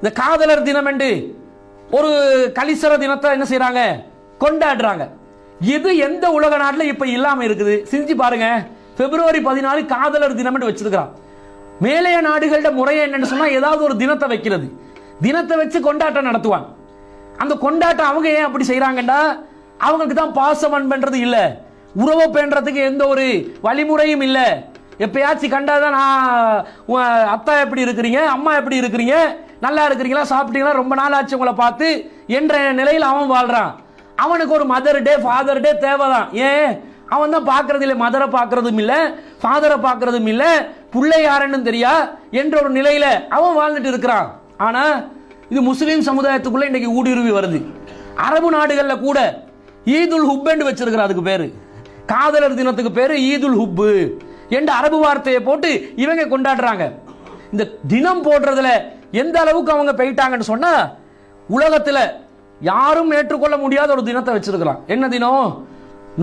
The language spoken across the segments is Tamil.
இந்த காதலர் தினம் என்று ஒரு கலிசர தினத்தை என்ன செய்யறாங்க கொண்டாடுறாங்க இது எந்த உலக நாட்டில் இப்ப இல்லாம இருக்குது சிந்திச்சு பாருங்க பிப்ரவரி பதினாலு காதலர் தினம் என்று வச்சிருக்கிறான் மேலைய நாடுகளோட முறை என்னன்னு சொன்னா ஏதாவது ஒரு தினத்தை வைக்கிறது தினத்தை வச்சு கொண்டாட்டம் நடத்துவான் அந்த கொண்டாட்டம் அவங்க ஏன் அப்படி செய்யறாங்கடா அவங்களுக்கு தான் பாசம் அன்பன்றது இல்ல உறவு பேன்றதுக்கு எந்த ஒரு வழிமுறையும் இல்லை எப்பயாச்சும் கண்டாதான் நான் அத்தா எப்படி இருக்கிறீங்க அம்மா எப்படி இருக்கிறீங்க நல்லா இருக்கிறீங்களா சாப்பிட்டீங்களா ரொம்ப நாள் ஆச்சு உங்களை பார்த்து என்ற நிலையில் அவன் வாழ்கிறான் அவனுக்கு ஒரு மதர் டே ஃபாதர் டே தேவை தான் ஏன் அவன் தான் பார்க்கறது இல்லை மதரை பார்க்கறதும் இல்லை ஃபாதரை பார்க்கறதும் இல்லை பிள்ளை யாருன்னு தெரியா என்ற ஒரு நிலையில் அவன் வாழ்ந்துட்டு இருக்கிறான் ஆனால் இது முஸ்லீம் சமுதாயத்துக்குள்ளே இன்றைக்கி ஊடுருவி வருது அரபு நாடுகளில் கூட ஈதுல் ஹுப்ன்னு வச்சிருக்கிற அதுக்கு பேர் காதலர் தினத்துக்கு பேர் ஈதுல் ஹுப்பு என்ற அரபு வார்த்தையை போட்டு இவங்க கொண்டாடுறாங்க இந்த தினம் போடுறதுல எந்த அளவுக்கு அவங்க போயிட்டாங்கன்னு சொன்னால் உலகத்தில் யாரும் ஏற்றுக்கொள்ள முடியாத ஒரு தினத்தை வச்சிருக்கலாம் என்ன தினம்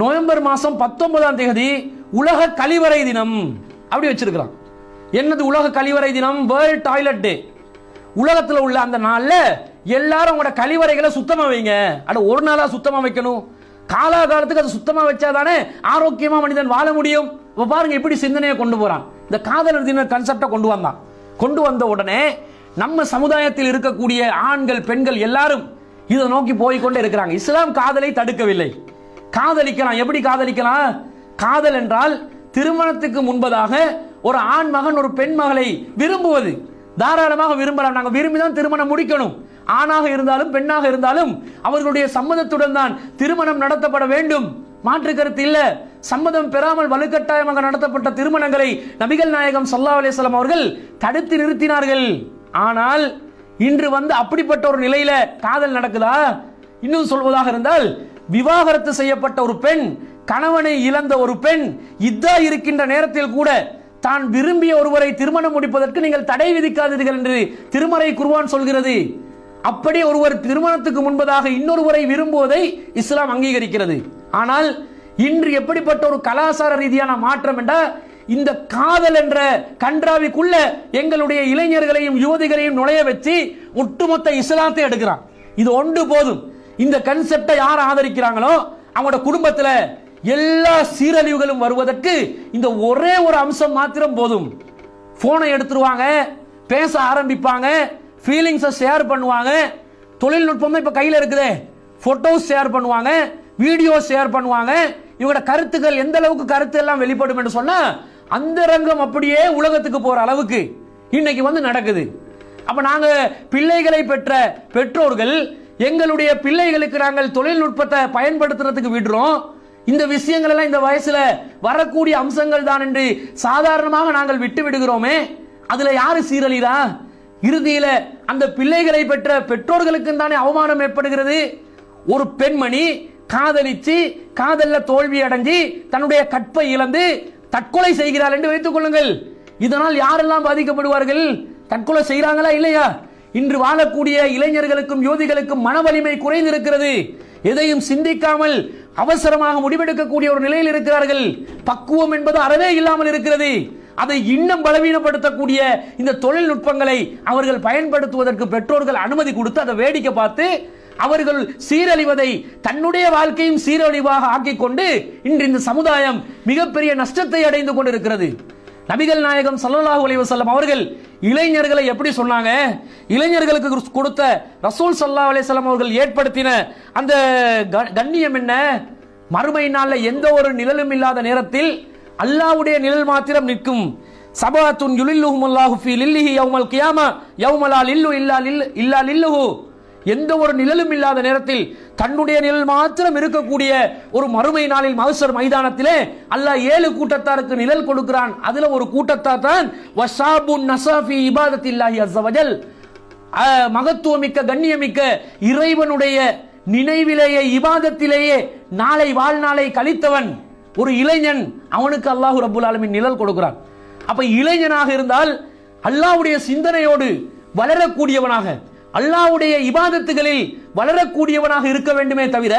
நவம்பர் மாதம் பத்தொன்பதாம் தேதி உலக கழிவறை தினம் அப்படி வச்சிருக்கிறான் என்னது உலக கழிவறை தினம் வேர்ல்ட் டாய்லெட் டே உலகத்தில் உள்ள அந்த நாளில் எல்லாரும் உங்களோட கழிவறைகளை சுத்தமாக வைங்க அட ஒரு நாளாக சுத்தமாக வைக்கணும் காலாகாலத்துக்கு அது சுத்தமாக வச்சாதானே ஆரோக்கியமாக மனிதன் வாழ முடியும் இப்போ பாருங்க எப்படி சிந்தனையை கொண்டு போகிறான் இந்த காதலர் தின கன்செப்டை கொண்டு வந்தான் கொண்டு வந்த உடனே நம்ம சமுதாயத்தில் இருக்கக்கூடிய ஆண்கள் பெண்கள் எல்லாரும் இதை நோக்கி போய்கொண்டே இருக்கிறாங்க இஸ்லாம் காதலை தடுக்கவில்லை காதலிக்கலாம் எப்படி காதலிக்கலாம் காதல் என்றால் திருமணத்துக்கு முன்பதாக ஒரு ஆண் மகன் ஒரு பெண் மகளை விரும்புவது தாராளமாக விரும்பலாம் நாங்கள் விரும்பி தான் திருமணம் முடிக்கணும் ஆணாக இருந்தாலும் பெண்ணாக இருந்தாலும் அவர்களுடைய சம்மதத்துடன் தான் திருமணம் நடத்தப்பட வேண்டும் மாற்று கருத்து இல்லை சம்மதம் பெறாமல் வலுக்கட்டாயமாக நடத்தப்பட்ட திருமணங்களை நபிகள் நாயகம் சொல்லா அலிஸ்லாம் அவர்கள் தடுத்து நிறுத்தினார்கள் ஆனால் இன்று வந்து அப்படிப்பட்ட ஒரு நிலையில காதல் நடக்குதா இன்னும் சொல்வதாக இருந்தால் விவாகரத்து செய்யப்பட்ட ஒரு பெண் கணவனை இழந்த ஒரு பெண் இதா இருக்கின்ற நேரத்தில் கூட தான் விரும்பிய ஒருவரை திருமணம் முடிப்பதற்கு நீங்கள் தடை விதிக்காதீர்கள் என்று திருமறை குருவான் சொல்கிறது அப்படி ஒருவர் திருமணத்துக்கு முன்பதாக இன்னொருவரை விரும்புவதை இஸ்லாம் அங்கீகரிக்கிறது ஆனால் இன்று எப்படிப்பட்ட ஒரு கலாச்சார ரீதியான மாற்றம் என்றால் இந்த காதல் என்ற கன்றாவிக்குள்ள எங்களுடைய இளைஞர்களையும் யுவதிகளையும் நுழைய வச்சு ஒட்டுமொத்த இஸ்லாத்தை எடுக்கிறான் இது ஒன்று போதும் இந்த கன்செப்டை யார் ஆதரிக்கிறாங்களோ அவங்களோட குடும்பத்தில் எல்லா சீரழிவுகளும் வருவதற்கு இந்த ஒரே ஒரு அம்சம் மாத்திரம் போதும் ஃபோனை எடுத்துருவாங்க பேச ஆரம்பிப்பாங்க ஃபீலிங்ஸை ஷேர் பண்ணுவாங்க தொழில்நுட்பம் இப்போ கையில் இருக்குதே ஃபோட்டோஸ் ஷேர் பண்ணுவாங்க வீடியோ ஷேர் பண்ணுவாங்க இவங்களோட கருத்துக்கள் எந்த அளவுக்கு கருத்து எல்லாம் வெளிப்படும் என்று சொன்னால் அந்த ரங்கம் அப்படியே உலகத்துக்கு போகிற அளவுக்கு இன்னைக்கு வந்து நடக்குது அப்போ நாங்கள் பிள்ளைகளை பெற்ற பெற்றோர்கள் எங்களுடைய பிள்ளைகளுக்கு நாங்கள் தொழில்நுட்பத்தை பயன்படுத்துறதுக்கு விடுறோம் இந்த விஷயங்கள் எல்லாம் இந்த வயசுல வரக்கூடிய அம்சங்கள் தான் என்று சாதாரணமாக நாங்கள் விட்டு விடுகிறோமே அதுல யாரு சீரழிதா இறுதியில அந்த பிள்ளைகளை பெற்ற பெற்றோர்களுக்கு தானே அவமானம் ஏற்படுகிறது ஒரு பெண்மணி காதலிச்சு காதல்ல தோல்வி அடைஞ்சி தன்னுடைய கற்பை இழந்து தற்கொலை செய்கிறார் என்று வைத்துக் கொள்ளுங்கள் இதனால் யாரெல்லாம் பாதிக்கப்படுவார்கள் தற்கொலை செய்கிறாங்களா இல்லையா இன்று வாழக்கூடிய இளைஞர்களுக்கும் யோதிகளுக்கும் மன வலிமை குறைந்திருக்கிறது எதையும் சிந்திக்காமல் அவசரமாக முடிவெடுக்கக்கூடிய ஒரு நிலையில் இருக்கிறார்கள் பக்குவம் என்பது அறவே இல்லாமல் இருக்கிறது அதை இன்னும் பலவீனப்படுத்தக்கூடிய இந்த தொழில்நுட்பங்களை அவர்கள் பயன்படுத்துவதற்கு பெற்றோர்கள் அனுமதி கொடுத்து அதை வேடிக்கை பார்த்து அவர்கள் சீரழிவதை தன்னுடைய வாழ்க்கையும் சீரழிவாக ஆக்கிக் கொண்டு இன்று இந்த சமுதாயம் மிகப்பெரிய நஷ்டத்தை அடைந்து கொண்டிருக்கிறது நபிகள் நாயகம் சல்லாஹு அலைவசல்லம் அவர்கள் இளைஞர்களை எப்படி சொன்னாங்க இளைஞர்களுக்கு கொடுத்த ரசூல் சல்லா அலையம் அவர்கள் ஏற்படுத்தின அந்த கண்ணியம் என்ன மறுமை நாளில் எந்த ஒரு நிழலும் இல்லாத நேரத்தில் அல்லாவுடைய நிழல் மாத்திரம் நிற்கும் சபாத்துன் யுலில்லுஹும் அல்லாஹு ஃபி லில்லிஹி யௌமல் கியாமா யௌமலா லில்லு இல்லா லில் இல்லா லில்லுஹு எந்த ஒரு நிழலும் இல்லாத நேரத்தில் தன்னுடைய நிழல் மாத்திரம் இருக்கக்கூடிய ஒரு மறுமை நாளில் மகசர் மைதானத்திலே அல்லாஹ் ஏழு கூட்டத்தாருக்கு நிழல் கொடுக்கிறான் அதுல ஒரு கூட்டத்தார் தான் வசாபுன் நசாஃபி இபாதத்தில்லாஹி அஸ்ஸவஜல் மகத்துவமிக்க கண்ணியமிக்க இறைவனுடைய நினைவிலேயே இபாதத்திலேயே நாளை வாழ்நாளை கழித்தவன் ஒரு இளைஞன் அவனுக்கு அல்லாஹு ரபுல் ஆலமின் நிழல் கொடுக்கிறான் அப்ப இளைஞனாக இருந்தால் அல்லாவுடைய சிந்தனையோடு வளரக்கூடியவனாக அல்லாவுடைய இபாதத்துகளில் வளரக்கூடியவனாக இருக்க வேண்டுமே தவிர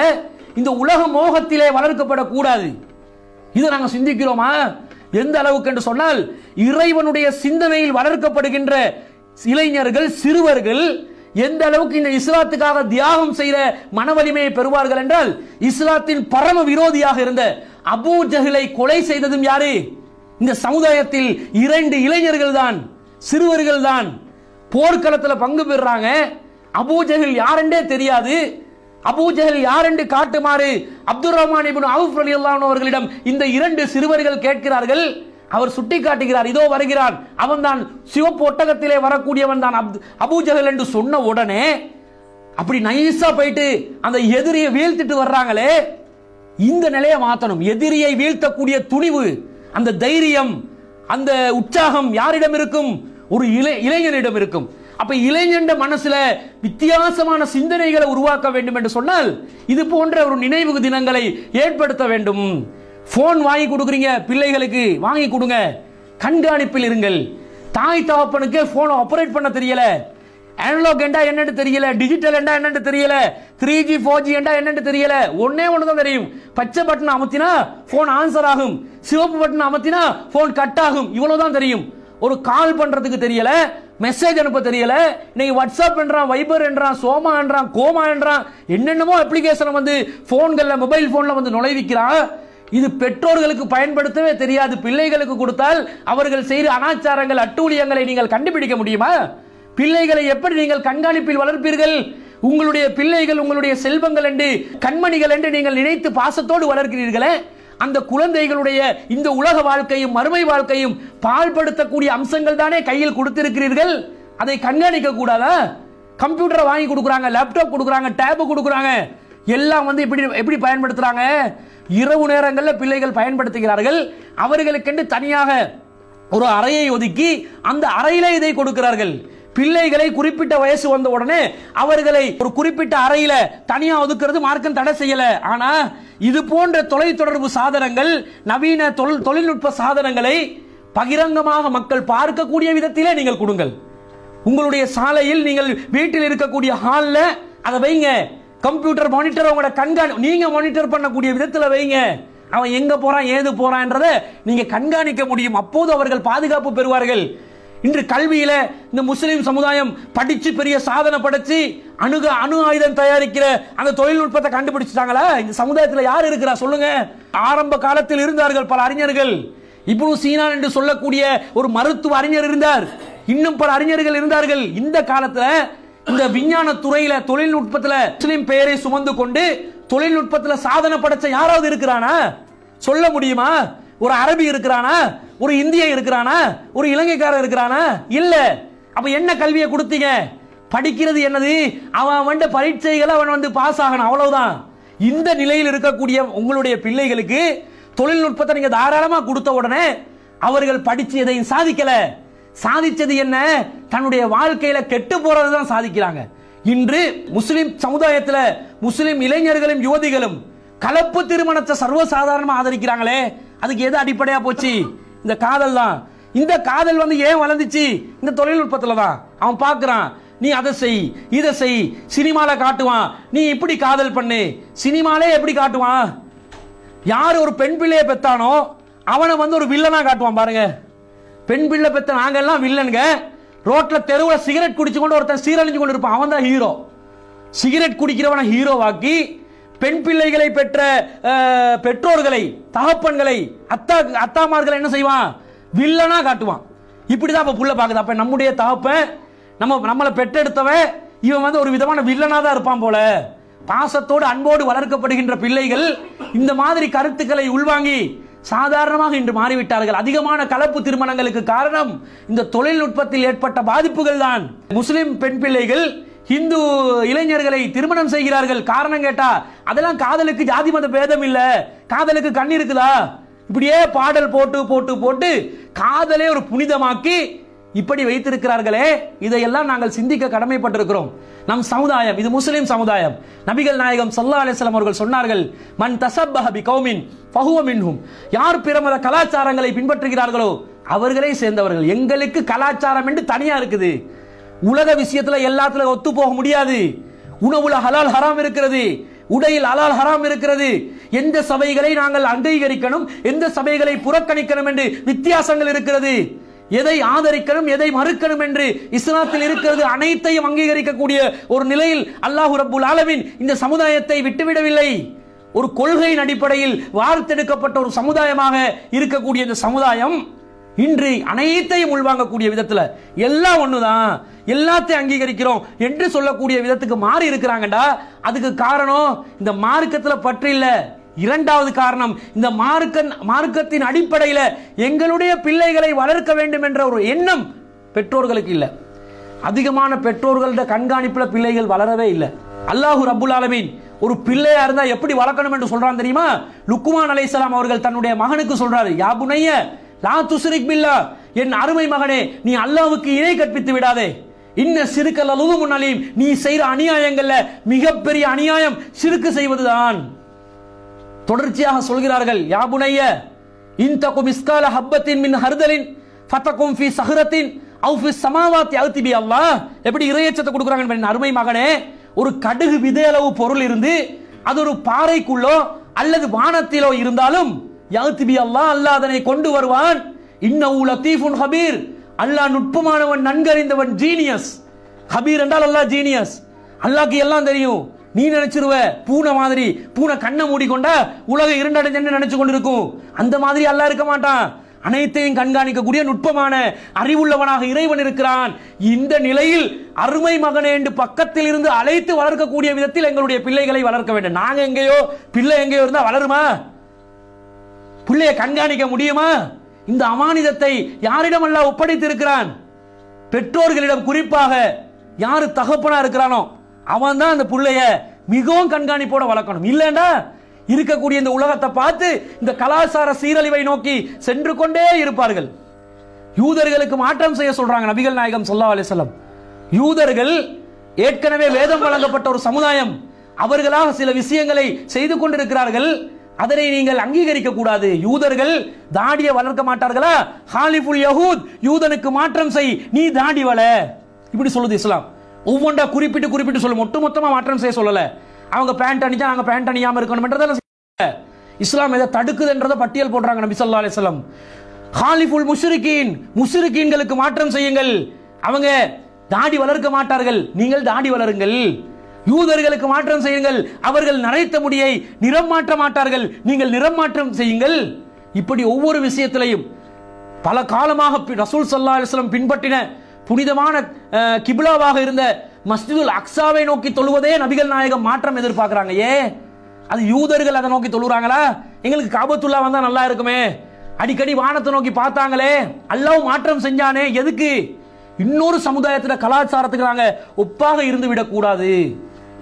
இந்த உலக மோகத்திலே வளர்க்கப்படக்கூடாது இதை நாங்கள் சிந்திக்கிறோமா எந்த அளவுக்கு என்று சொன்னால் இறைவனுடைய சிந்தனையில் வளர்க்கப்படுகின்ற இளைஞர்கள் சிறுவர்கள் எந்த அளவுக்கு இந்த இஸ்லாத்துக்காக தியாகம் செய்த மனவலிமையை பெறுவார்கள் என்றால் இஸ்லாத்தின் பரம விரோதியாக இருந்த அபூ ஜஹிலை கொலை செய்ததும் யாரு இந்த சமுதாயத்தில் இரண்டு இளைஞர்கள் தான் சிறுவர்கள் தான் போர்க்களத்தில் பங்கு பெறுறாங்க அபூஜஹில் யாருண்டே தெரியாது அபூஜஹல் யார் காட்டுமாறு Abdul Rahman ibn Awf Ali அவர்களிடம் இந்த இரண்டு சிறுவர்கள் கேட்கிறார்கள் அவர் சுட்டி காட்டுகிறார் இதோ வருகிறான் அவன் தான் சிவப்பு ஒட்டகத்திலே வரக்கூடியவன் தான் அபூஜகல் என்று சொன்ன உடனே அப்படி நைஸா போயிட்டு அந்த எதிரியை வீழ்த்திட்டு வர்றாங்களே இந்த நிலையை மாற்றணும் எதிரியை வீழ்த்தக்கூடிய துணிவு அந்த தைரியம் அந்த உற்சாகம் யாரிடம் இருக்கும் ஒரு இளை இளைஞனிடம் இருக்கும் அப்ப இளைஞன் மனசுல வித்தியாசமான சிந்தனைகளை உருவாக்க வேண்டும் என்று சொன்னால் இது போன்ற ஒரு நினைவு தினங்களை ஏற்படுத்த வேண்டும் போன் வாங்கி கொடுக்குறீங்க பிள்ளைகளுக்கு வாங்கி கொடுங்க கண்காணிப்பில் இருங்கள் தாய் தகப்பனுக்கு போனை ஆப்ரேட் பண்ண தெரியல அனலாக் என்றா என்னன்னு தெரியல டிஜிட்டல் என்றா என்னன்னு தெரியல த்ரீ ஜி ஃபோர் ஜி என்றா என்னன்னு தெரியல ஒன்னே ஒன்று தான் தெரியும் பச்சை பட்டன் அமர்த்தினா ஃபோன் ஆன்சர் ஆகும் சிவப்பு பட்டன் அமர்த்தினா ஃபோன் கட் ஆகும் இவ்வளோ தான் தெரியும் ஒரு கால் பண்றதுக்கு தெரியல மெசேஜ் அனுப்ப தெரியல இன்னைக்கு வாட்ஸ்அப் என்றான் வைபர் என்றான் சோமா என்றான் கோமா என்றான் என்னென்னமோ அப்ளிகேஷனை வந்து ஃபோன்களில் மொபைல் ஃபோனில் வந்து நுழைவிக்கிறான் இது பெற்றோர்களுக்கு பயன்படுத்தவே தெரியாது பிள்ளைகளுக்கு கொடுத்தால் அவர்கள் செய்கிற அனாச்சாரங்கள் அட்டூழியங்களை நீங்கள் கண்டுபிடிக்க முடியுமா பிள்ளைகளை எப்படி நீங்கள் கண்காணிப்பில் வளர்ப்பீர்கள் உங்களுடைய பிள்ளைகள் உங்களுடைய செல்வங்கள் என்று கண்மணிகள் என்று நீங்கள் நினைத்து பாசத்தோடு வளர்க்கிறீர்களே அந்த குழந்தைகளுடைய இந்த உலக வாழ்க்கையும் மறுமை வாழ்க்கையும் பால்படுத்தக்கூடிய அம்சங்கள் தானே கையில் கொடுத்திருக்கிறீர்கள் அதை கண்காணிக்க கூடாதா கம்ப்யூட்டரை வாங்கி கொடுக்குறாங்க லேப்டாப் கொடுக்குறாங்க டேபு கொடுக்குறாங்க எல்லாம் வந்து இப்படி எப்படி பயன்படுத்துகிறாங்க இரவு நேரங்களில் பிள்ளைகள் பயன்படுத்துகிறார்கள் அவர்களுக்கென்று தனியாக ஒரு அறையை ஒதுக்கி அந்த அறையில இதை கொடுக்கிறார்கள் பிள்ளைகளை குறிப்பிட்ட வயசு வந்த உடனே அவர்களை ஒரு குறிப்பிட்ட அறையில தனியா ஒதுக்கிறது மார்க்கம் தடை செய்யல ஆனா இது போன்ற தொலை தொடர்பு சாதனங்கள் நவீன தொழில்நுட்ப சாதனங்களை பகிரங்கமாக மக்கள் பார்க்கக்கூடிய விதத்திலே நீங்கள் கொடுங்கள் உங்களுடைய சாலையில் நீங்கள் வீட்டில் இருக்கக்கூடிய ஹாலில் அதை வைங்க கம்ப்யூட்டர் மானிட்டர் உங்களோட கண்காணி நீங்க மானிட்டர் பண்ணக்கூடிய விதத்தில் வைங்க அவன் எங்க போறான் ஏது போறான்றத நீங்க கண்காணிக்க முடியும் அப்போது அவர்கள் பாதுகாப்பு பெறுவார்கள் இன்று கல்வியில இந்த முஸ்லிம் சமுதாயம் படிச்சு பெரிய சாதனை படைச்சு அணுக அணு ஆயுதம் தயாரிக்கிற அந்த தொழில்நுட்பத்தை கண்டுபிடிச்சிட்டாங்களா இந்த சமுதாயத்தில் யார் இருக்கிறா சொல்லுங்க ஆரம்ப காலத்தில் இருந்தார்கள் பல அறிஞர்கள் இப்பவும் சீனா என்று சொல்லக்கூடிய ஒரு மருத்துவ அறிஞர் இருந்தார் இன்னும் பல அறிஞர்கள் இருந்தார்கள் இந்த காலத்துல இந்த விஞ்ஞான துறையில தொழில்நுட்பத்துல முஸ்லிம் பெயரை சுமந்து கொண்டு தொழில்நுட்பத்துல சாதனை படைச்ச யாராவது இருக்கிறானா சொல்ல முடியுமா ஒரு அரபி இருக்கிறானா ஒரு இந்திய இருக்கிறானா ஒரு இலங்கைக்காரர் இருக்கிறானா இல்ல அப்ப என்ன கல்வியை கொடுத்தீங்க படிக்கிறது என்னது அவன் வந்து பரீட்சைகள் அவன் வந்து பாஸ் ஆகணும் அவ்வளவுதான் இந்த நிலையில் இருக்கக்கூடிய உங்களுடைய பிள்ளைகளுக்கு தொழில்நுட்பத்தை நீங்க தாராளமா கொடுத்த உடனே அவர்கள் படிச்சு எதையும் சாதிக்கல சாதிச்சது என்ன தன்னுடைய வாழ்க்கையில கெட்டு போறதுதான் சாதிக்கிறாங்க இன்று முஸ்லிம் சமுதாயத்தில் முஸ்லிம் இளைஞர்களும் யுவதிகளும் கலப்பு திருமணத்தை சர்வசாதாரணமாக ஆதரிக்கிறாங்களே அதுக்கு எது அடிப்படையாக போச்சு இந்த காதல் தான் இந்த காதல் வந்து ஏன் வளர்ந்துச்சு இந்த தொழில்நுட்பத்தில் தான் அவன் பார்க்குறான் நீ அதை செய் இதை செய் சினிமால காட்டுவான் நீ இப்படி காதல் பண்ணு சினிமாலே எப்படி காட்டுவான் யார் ஒரு பெண் பிள்ளையை பெத்தானோ அவனை வந்து ஒரு வில்லனாக காட்டுவான் பாருங்க பெண் பிள்ளை பெத்த எல்லாம் வில்லனுங்க ரோட்டில் தெருவில் சிகரெட் குடிச்சு கொண்டு ஒருத்தன் சீரழிஞ்சு கொண்டு இருப்பான் அவன் தான் ஹீரோ சிகரெட் குடிக்கிறவனை ஹீரோவாக்கி பெண் பிள்ளைகளை பெற்ற பெற்றோர்களை தகப்பன்களை அத்தா அத்தாமார்களை என்ன செய்வான் வில்லனா காட்டுவான் இப்படிதான் அப்ப புள்ள பாக்குது அப்ப நம்முடைய தகப்பன் நம்ம நம்மளை பெற்றெடுத்தவன் இவன் வந்து ஒரு விதமான வில்லனா தான் இருப்பான் போல பாசத்தோடு அன்போடு வளர்க்கப்படுகின்ற பிள்ளைகள் இந்த மாதிரி கருத்துக்களை உள்வாங்கி சாதாரணமாக இன்று மாறிவிட்டார்கள் அதிகமான கலப்பு திருமணங்களுக்கு காரணம் இந்த தொழில்நுட்பத்தில் ஏற்பட்ட பாதிப்புகள் தான் முஸ்லிம் பெண் பிள்ளைகள் ஹிந்து இளைஞர்களை திருமணம் செய்கிறார்கள் காரணம் கேட்டா அதெல்லாம் காதலுக்கு ஜாதி மத பேதம் இல்ல காதலுக்கு கண்ணி இருக்குதா இப்படியே பாடல் போட்டு போட்டு போட்டு காதலே ஒரு புனிதமாக்கி இப்படி வைத்திருக்கிறார்களே இதையெல்லாம் நாங்கள் சிந்திக்க கடமைப்பட்டிருக்கிறோம் நம் சமுதாயம் இது முஸ்லிம் சமுதாயம் நபிகள் நாயகம் சல்லா அலிஸ்லாம் அவர்கள் சொன்னார்கள் மன் தசப்பஹபி கௌமின் மின்ஹும் யார் பிறமத கலாச்சாரங்களை பின்பற்றுகிறார்களோ அவர்களே சேர்ந்தவர்கள் எங்களுக்கு கலாச்சாரம் என்று தனியா இருக்குது உலக விஷயத்துல எல்லாத்துல ஒத்து போக முடியாது உணவுல ஹலால் ஹராம் இருக்கிறது உடையில் அலால் ஹராம் இருக்கிறது எந்த சபைகளை நாங்கள் அங்கீகரிக்கணும் எந்த சபைகளை புறக்கணிக்கணும் என்று வித்தியாசங்கள் இருக்கிறது எதை ஆதரிக்கணும் எதை மறுக்கணும் என்று இஸ்லாத்தில் இருக்கிறது அனைத்தையும் அங்கீகரிக்கக்கூடிய ஒரு நிலையில் அல்லாஹு ரபுல் ஆலமின் இந்த சமுதாயத்தை விட்டுவிடவில்லை ஒரு கொள்கையின் அடிப்படையில் வார்த்தெடுக்கப்பட்ட ஒரு சமுதாயமாக இருக்கக்கூடிய இந்த சமுதாயம் இன்று அனைத்தையும் உள்வாங்கக்கூடிய விதத்தில் எல்லாம் ஒண்ணுதான் எல்லாத்தையும் அங்கீகரிக்கிறோம் என்று சொல்லக்கூடிய விதத்துக்கு மாறி இருக்கிறாங்கடா அதுக்கு காரணம் இந்த மார்க்கத்தில் பற்று இல்ல இரண்டாவது காரணம் இந்த மார்க்க மார்க்கத்தின் அடிப்படையில் எங்களுடைய பிள்ளைகளை வளர்க்க வேண்டும் என்ற ஒரு எண்ணம் பெற்றோர்களுக்கு இல்லை அதிகமான பெற்றோர்கள கண்காணிப்பில் பிள்ளைகள் வளரவே இல்லை அல்லாஹு ரபுல் ஆலமீன் ஒரு பிள்ளையா இருந்தா எப்படி வளர்க்கணும் என்று சொல்றான் தெரியுமா லுக்குமான் அலைசலாம் அவர்கள் தன்னுடைய மகனுக்கு சொல்றாரு யாபுனைய லா துசுரிக் பில்லா என் அருமை மகனே நீ அல்லாவுக்கு இணை கற்பித்து விடாதே இன்ன சிறுக்கல் அலுது முன்னாலேயும் நீ செய்கிற அநியாயங்கள்ல மிகப்பெரிய அநியாயம் சிறுக்கு செய்வதுதான் தொடர்ச்சியாக சொல்கிறார்கள் யாபுனைய இன்தகும் இஸ்கால ஹப்பத்தின் மின் ஹர்தலின் ஃபத்தகும் ஃபி சஹரத்தின் அவு ஃபி சமாவாத்தி அழுத்திபி அல்லாஹ் எப்படி இறையச்சத்தை கொடுக்குறாங்க அருமை மகனே ஒரு கடுகு விதை அளவு பொருள் இருந்து அது ஒரு பாறைக்குள்ளோ அல்லது வானத்திலோ இருந்தாலும் யாத்திபி அல்லாஹ் அல்லாஹ் அதனை கொண்டு வருவான் இன்னவு லத்தீஃபுன் ஹபீர் அல்லாஹ் நுட்பமானவன் நன்கறிந்தவன் ஜீனியஸ் ஹபீர் என்றால் அல்லாஹ் ஜீனியஸ் அல்லாஹ்க்கு எல்லாம் தெரியும் நீ நினைச்சிருவ பூனை மாதிரி பூனை கண்ணை மூடிக்கொண்டா உலக இரண்டடைஞ்சன்னு நினைச்சு கொண்டிருக்கும் அந்த மாதிரி அல்லாஹ் இருக்க மாட்டான் அனைத்தையும் கண்காணிக்கக்கூடிய நுட்பமான அறிவுள்ளவனாக இறைவன் இருக்கிறான் இந்த நிலையில் அருமை மகனே என்று பக்கத்தில் இருந்து அழைத்து வளர்க்கக்கூடிய விதத்தில் எங்களுடைய பிள்ளைகளை வளர்க்க வேண்டும் நாங்க எங்கேயோ பிள்ளை எங்கேயோ இருந்தா வளருமா பிள்ளையை கண்காணிக்க முடியுமா இந்த அமானிதத்தை யாரிடமெல்லாம் ஒப்படைத்து இருக்கிறான் பெற்றோர்களிடம் குறிப்பாக யாரு தகப்பனா இருக்கிறானோ அவன் தான் அந்த பிள்ளைய மிகவும் கண்காணிப்போட வளர்க்கணும் இல்லைண்டா இருக்கக்கூடிய இந்த உலகத்தை பார்த்து இந்த கலாச்சார சீரழிவை நோக்கி சென்று கொண்டே இருப்பார்கள் யூதர்களுக்கு மாற்றம் செய்ய சொல்றாங்க நபிகள் நாயகம் சொல்லா செல்லம் யூதர்கள் ஏற்கனவே வேதம் வழங்கப்பட்ட ஒரு சமுதாயம் அவர்களாக சில விஷயங்களை செய்து கொண்டிருக்கிறார்கள் அதனை நீங்கள் அங்கீகரிக்க கூடாது யூதர்கள் தாடியை வளர்க்க மாட்டார்களா ஹாலிஃபுல் யஹூத் யூதனுக்கு மாற்றம் செய் நீ தாடி வள இப்படி சொல்லுது இஸ்லாம் ஒவ்வொன்றா குறிப்பிட்டு குறிப்பிட்டு சொல்லும் மொத்தமா மாற்றம் செய்ய சொல்லல அவங்க பேண்ட் அணிச்சா நாங்க பேண்ட் அணியாம இருக்கணும்ன்றதால இஸ்லாம் எதை தடுக்குதுன்றதை பட்டியல் போடுறாங்க நபி சொல்லா அலிஸ்லாம் ஹாலிஃபுல் முஷ்ரிகீன் முஷ்ரிகீன்களுக்கு மாற்றம் செய்யுங்கள் அவங்க தாடி வளர்க்க மாட்டார்கள் நீங்கள் தாடி வளருங்கள் யூதர்களுக்கு மாற்றம் செய்யுங்கள் அவர்கள் நிறைத்த முடியை நிறம் மாற்ற மாட்டார்கள் நீங்கள் நிறம் மாற்றம் செய்யுங்கள் இப்படி ஒவ்வொரு விஷயத்திலையும் பல காலமாக ரசூல் சல்லா அலிஸ்லம் பின்பற்றின புனிதமான கிபிலாவாக இருந்த மஸ்ஜிதுல் அக்ஸாவை நோக்கி தொழுவதே நபிகள் நாயகம் மாற்றம் எதிர்பார்க்கிறாங்க ஏ அது யூதர்கள் அதை நோக்கி தொழுகிறாங்களா எங்களுக்கு காபத்துல்லா வந்தால் நல்லா இருக்குமே அடிக்கடி வானத்தை நோக்கி பார்த்தாங்களே அல்லாவும் மாற்றம் செஞ்சானே எதுக்கு இன்னொரு சமுதாயத்தில் கலாச்சாரத்துக்கு நாங்கள் ஒப்பாக இருந்து விடக்கூடாது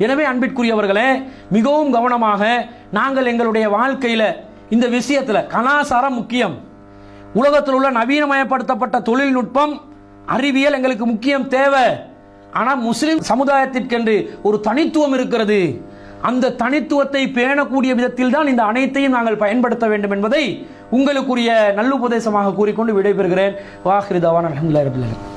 எனவே அன்பிற்குரியவர்களே மிகவும் கவனமாக நாங்கள் எங்களுடைய வாழ்க்கையில் இந்த விஷயத்தில் கலாசாரம் முக்கியம் உலகத்தில் உள்ள நவீனமயப்படுத்தப்பட்ட தொழில்நுட்பம் அறிவியல் எங்களுக்கு முக்கியம் தேவை ஆனால் முஸ்லிம் சமுதாயத்திற்கென்று ஒரு தனித்துவம் இருக்கிறது அந்த தனித்துவத்தை பேணக்கூடிய விதத்தில் தான் இந்த அனைத்தையும் நாங்கள் பயன்படுத்த வேண்டும் என்பதை உங்களுக்குரிய நல்லுபதேசமாக கூறிக்கொண்டு விடைபெறுகிறேன் வாஹிரிதாவான் அலமதுல்லா